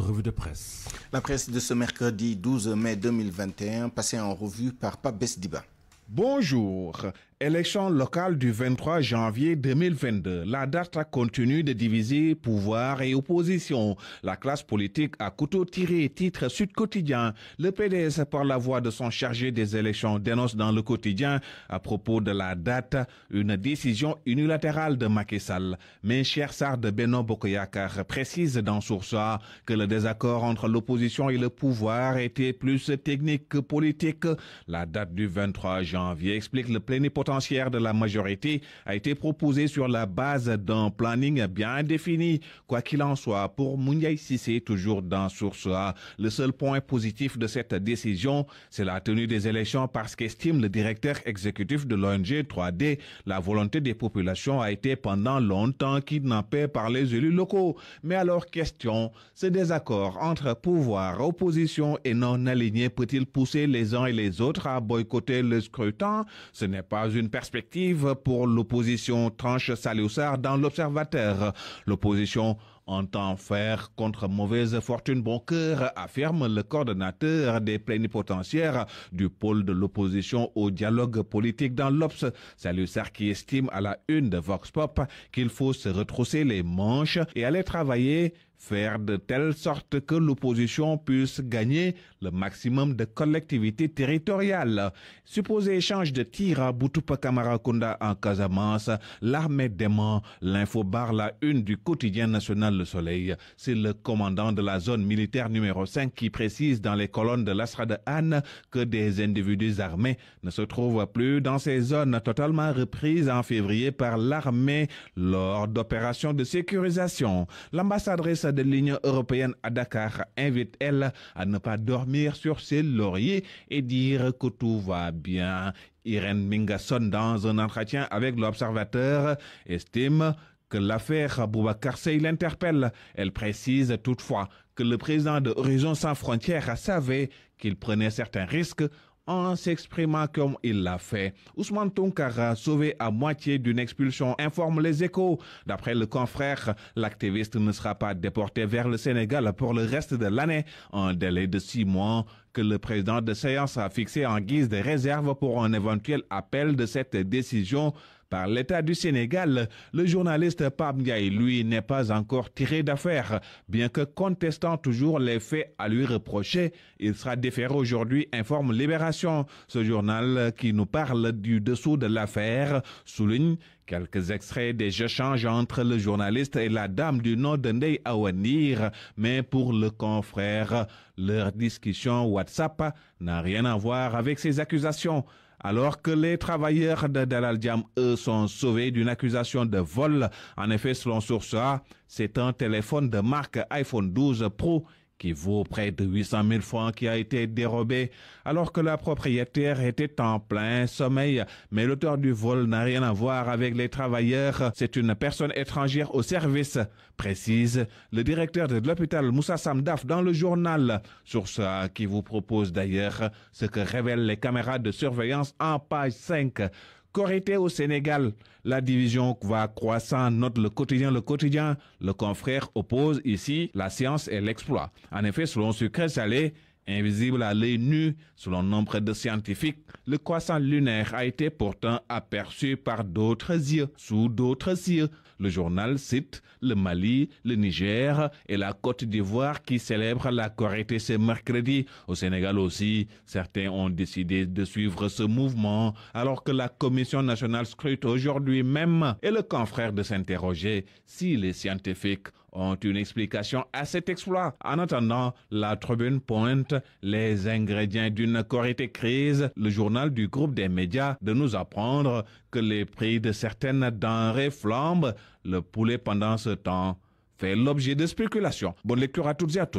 revue de presse. La presse de ce mercredi 12 mai 2021, passée en revue par Pabes Diba. Bonjour. Élection locale du 23 janvier 2022. La date continue de diviser pouvoir et opposition. La classe politique a couteau tiré, titre Sud Quotidien. Le PDS, par la voix de son chargé des élections, dénonce dans le quotidien, à propos de la date, une décision unilatérale de Macky Sall. Mais cher Sardes Beno Bokoyakar précise dans soir que le désaccord entre l'opposition et le pouvoir était plus technique que politique. La date du 23 janvier explique le plénipotentiel de la majorité a été proposé sur la base d'un planning bien défini. Quoi qu'il en soit, pour Mouniaï Sissé, toujours dans Source A, le seul point positif de cette décision, c'est la tenue des élections parce qu'estime le directeur exécutif de l'ONG 3D, la volonté des populations a été pendant longtemps kidnappée par les élus locaux. Mais alors, question, ce désaccord entre pouvoir, opposition et non aligné peut-il pousser les uns et les autres à boycotter le scrutin? Ce n'est pas une une perspective pour l'opposition tranche Salioussard dans l'Observateur. L'opposition entend faire contre mauvaise fortune bon cœur, affirme le coordonnateur des plénipotentiaires du pôle de l'opposition au dialogue politique dans l'Obs, Salusar qui estime à la une de Vox Pop qu'il faut se retrousser les manches et aller travailler faire de telle sorte que l'opposition puisse gagner le maximum de collectivités territoriales. Supposé échange de tirs à Boutoupa Kamarakonda en Casamance, l'armée dément l'info barre la une du quotidien national Le Soleil. C'est le commandant de la zone militaire numéro 5 qui précise dans les colonnes de l'Asra Anne que des individus armés ne se trouvent plus dans ces zones totalement reprises en février par l'armée lors d'opérations de sécurisation. L'ambassadrice de l'Union européenne à Dakar invite, elle, à ne pas dormir sur ses lauriers et dire que tout va bien. Irène Mingasson, dans un entretien avec l'Observateur, estime que l'affaire Boubacar Sey l'interpelle. Elle précise toutefois que le président de Horizon sans frontières savait qu'il prenait certains risques en s'exprimant comme il l'a fait. Ousmane Tonkara, sauvé à moitié d'une expulsion, informe les échos. D'après le confrère, l'activiste ne sera pas déporté vers le Sénégal pour le reste de l'année, un délai de six mois que le président de séance a fixé en guise de réserve pour un éventuel appel de cette décision par l'État du Sénégal, le journaliste Pab Ndiaye, lui, n'est pas encore tiré d'affaire. Bien que contestant toujours les faits à lui reprocher, il sera déféré aujourd'hui, informe Libération. Ce journal qui nous parle du dessous de l'affaire souligne quelques extraits des échanges entre le journaliste et la dame du nom de Ndei Awanir, mais pour le confrère, leur discussion WhatsApp n'a rien à voir avec ces accusations alors que les travailleurs de Dalal Jam, eux, sont sauvés d'une accusation de vol. En effet, selon A, c'est un téléphone de marque iPhone 12 Pro qui vaut près de 800 000 francs qui a été dérobé alors que la propriétaire était en plein sommeil. Mais l'auteur du vol n'a rien à voir avec les travailleurs. C'est une personne étrangère au service, précise le directeur de l'hôpital Moussa Samdaf dans le journal. Sur ça, qui vous propose d'ailleurs ce que révèlent les caméras de surveillance en page 5. Corité au Sénégal, la division va croissant, note le quotidien, le quotidien. Le confrère oppose ici la science et l'exploit. En effet, selon Sucré Salé, Invisible à l'œil nu, selon nombre de scientifiques, le croissant lunaire a été pourtant aperçu par d'autres yeux, sous d'autres yeux. Le journal cite le Mali, le Niger et la Côte d'Ivoire qui célèbrent la Corité ce mercredi. Au Sénégal aussi, certains ont décidé de suivre ce mouvement alors que la Commission nationale scrute aujourd'hui même et le confrère de s'interroger si les scientifiques ont une explication à cet exploit. En attendant, la tribune pointe les ingrédients d'une correcte crise. Le journal du groupe des médias de nous apprendre que les prix de certaines denrées flambent. Le poulet pendant ce temps fait l'objet de spéculations. Bonne lecture à toutes et à tous.